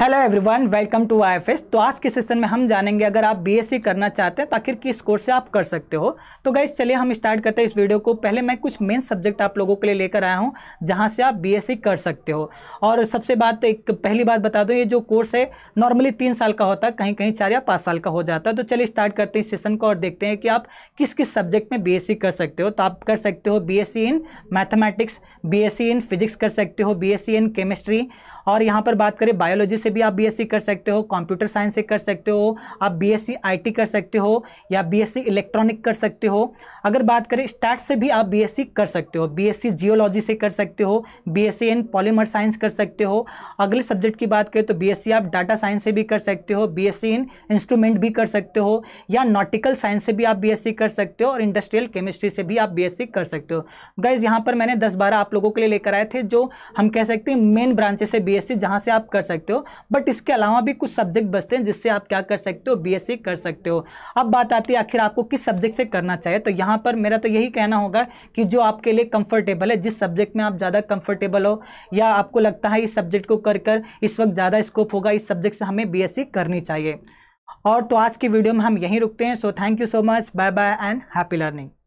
hello everyone welcome to I तो आज के सेशन में हम जानेंगे अगर आप बीएससी करना चाहते हैं तो आखिर किस कोर्स से आप कर सकते हो तो गाइज चलिए हम स्टार्ट करते हैं इस वीडियो को पहले मैं कुछ मेन सब्जेक्ट आप लोगों के लिए लेकर आया हूं जहां से आप बीएससी कर सकते हो और सबसे बात एक पहली बात बता दो ये जो कोर्स है नॉर्मली तीन साल का होता है कहीं कहीं चार या पाँच साल का हो जाता है तो चलिए स्टार्ट करते हैं इस सेशन को और देखते हैं कि आप किस किस सब्जेक्ट में बी कर सकते हो तो आप कर सकते हो B in mathematics B in physics कर सकते हो बी इन केमिस्ट्री और यहाँ पर बात करें बायोलॉजी से भी आप बीएससी कर सकते हो कंप्यूटर साइंस से कर सकते हो आप बीएससी आईटी कर सकते हो या बीएससी इलेक्ट्रॉनिक कर सकते हो अगर बात करें स्टैट से भी आप बीएससी कर सकते हो बीएससी जियोलॉजी से कर सकते हो बीएससी इन पॉलीमर साइंस कर सकते हो अगले सब्जेक्ट की बात करें तो बी आप डाटा साइंस से भी कर सकते हो बी इन इंस्ट्रूमेंट भी कर सकते हो या नॉटिकल साइंस से भी आप बी कर सकते हो और इंडस्ट्रियल केमिस्ट्री से भी आप बी कर सकते हो गाइज यहाँ पर मैंने दस बारह आप लोगों के लिए लेकर आए थे जो हम कह सकते हैं मेन ब्रांचेस है सी जहाँ से आप कर सकते हो बट इसके अलावा भी कुछ सब्जेक्ट बचते हैं जिससे आप क्या कर सकते हो बी e कर सकते हो अब बात आती है आखिर आपको किस सब्जेक्ट से करना चाहिए तो यहाँ पर मेरा तो यही कहना होगा कि जो आपके लिए कंफर्टेबल है जिस सब्जेक्ट में आप ज़्यादा कंफर्टेबल हो या आपको लगता है इस सब्जेक्ट को कर कर इस वक्त ज़्यादा स्कोप होगा इस सब्जेक्ट से हमें बी e करनी चाहिए और तो आज की वीडियो में हम यहीं रुकते हैं so thank you so much bye bye and happy learning